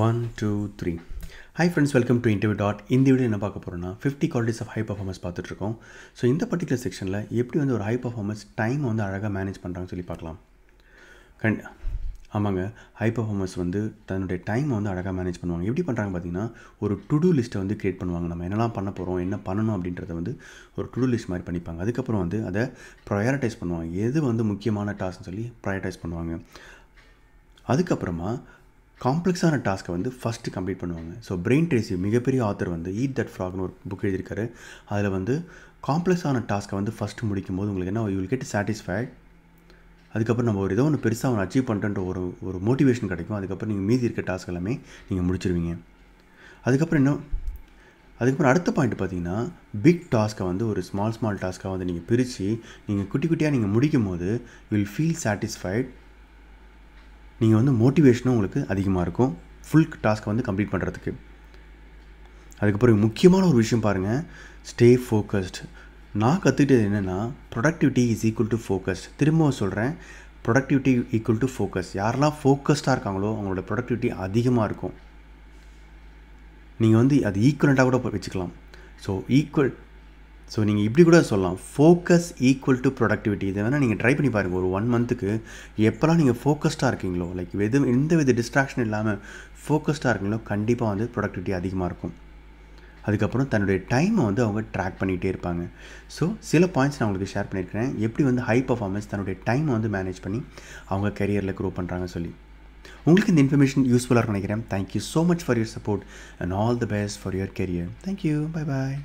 one two three hi friends welcome to interview dot இந்த video என்ன பார்க்க போகிறோம்னா fifty qualities of high performance பார்த்துட்ருக்கோம் ஸோ இந்த பர்டிகுலர் செக்ஷனில் எப்படி வந்து ஒரு ஹை பர்ஃபார்மன்ஸ் டைம் வந்து அழகாக மேனேஜ் பண்ணுறாங்கன்னு சொல்லி பார்க்கலாம் கண் ஆமாங்க ஹை பர்ஃபார்மன்ஸ் வந்து தன்னுடைய டைம் வந்து அழகாக மேனேஜ் பண்ணுவாங்க எப்படி பண்ணுறாங்க பார்த்தீங்கன்னா ஒரு டு டூ லிஸ்ட்டை வந்து கிரியேட் பண்ணுவாங்க நம்ம என்னெல்லாம் பண்ண போகிறோம் என்ன பண்ணணும் அப்படின்றத வந்து ஒரு டு டூ லிஸ்ட் மாதிரி பண்ணிப்பாங்க அதுக்கப்புறம் வந்து அதை ப்ரையாரிட்டைஸ் பண்ணுவாங்க எது வந்து முக்கியமான டாஸ்க்னு சொல்லி ப்ரையாரிட்டைஸ் பண்ணுவாங்க அதுக்கப்புறமா காம்ப்ளெக்ஸான டாஸ்க்கை வந்து ஃபஸ்ட்டு கம்ப்ளீட் பண்ணுவாங்க ஸோ பிரெயின் ட்ரேசி மிகப்பெரிய ஆத்தர் வந்து ஈட் தட் ஃப்ராக்னு ஒரு புக் எழுதியிருக்காரு அதில் வந்து காம்ப்ளெக்ஸான டாஸ்க்கை வந்து ஃபஸ்ட்டு முடிக்கும் போது உங்களுக்கு என்ன வில் கெட் சாட்டிஸ்ஃபைட் அதுக்கப்புறம் நம்ம ஒரு ஏதோ ஒன்று பெருசாக ஒன்று அச்சீவ் பண்ணுறன்ற ஒரு ஒரு மோட்டிவேஷன் கிடைக்கும் அதுக்கப்புறம் நீங்கள் மீதி இருக்க டாஸ்க் எல்லாமே நீங்கள் முடிச்சிருவீங்க அதுக்கப்புறம் இன்னும் அதுக்கப்புறம் அடுத்த பாயிண்ட் பார்த்தீங்கன்னா பிக் டாஸ்க்கை வந்து ஒரு ஸ்மால் ஸ்மால் டாஸ்க்காக வந்து நீங்கள் பிரித்து நீங்கள் குட்டி குட்டியாக நீங்கள் முடிக்கும் போது வில் ஃபீல் சாட்டிஸ்ஃபைட் நீங்கள் வந்து மோட்டிவேஷனும் உங்களுக்கு அதிகமாக இருக்கும் ஃபுல் டாஸ்க்கை வந்து கம்ப்ளீட் பண்ணுறதுக்கு அதுக்கப்புறம் முக்கியமான ஒரு விஷயம் பாருங்கள் ஸ்டே ஃபோக்கஸ்ட் நான் கற்றுக்கிட்டது என்னென்னா productivity is equal to focus திரும்பவும் சொல்கிறேன் ப்ரொடக்டிவிட்டி ஈக்குவல் டு ஃபோக்கஸ் யாரெல்லாம் ஃபோக்கஸ்டாக இருக்காங்களோ அவங்களோட ப்ரொடக்டிவிட்டி அதிகமாக இருக்கும் நீங்கள் வந்து அது ஈக்குவலண்ட்டாக கூட வச்சுக்கலாம் ஸோ ஈக்குவல் ஸோ நீங்கள் இப்படி கூட சொல்லலாம் ஃபோக்கஸ் ஈக்குவல் டு ப்ரொடக்டிவிட்டி இதை வேணால் நீங்கள் ட்ரை பண்ணி பாருங்கள் ஒரு ஒன் மந்த்துக்கு எப்போல்லாம் நீங்கள் ஃபோக்கஸ்டாக இருக்கீங்களோ லைக் வெது எந்த வித டிஸ்ட்ராக்ஷன் இல்லாமல் ஃபோக்கஸ்டாக இருக்கீங்களோ கண்டிப்பாக வந்து ப்ரொடக்டிவிட்டி அதிகமாக இருக்கும் அதுக்கப்புறம் தன்னுடைய டைமை வந்து அவங்க ட்ராக் பண்ணிகிட்டே இருப்பாங்க ஸோ சில பாயிண்ட்ஸ் நான் உங்களுக்கு ஷேர் பண்ணியிருக்கிறேன் எப்படி வந்து ஹை பர்ஃபார்மன்ஸ் தன்னுடைய டைமை வந்து மேனேஜ் பண்ணி அவங்க கெரியரில் க்ரோ பண்ணுறாங்க சொல்லி உங்களுக்கு இந்த இன்ஃபர்மேஷன் யூஸ்ஃபுல்லாக நினைக்கிறேன் thank you so much for your support and all the best for your career thank you bye bye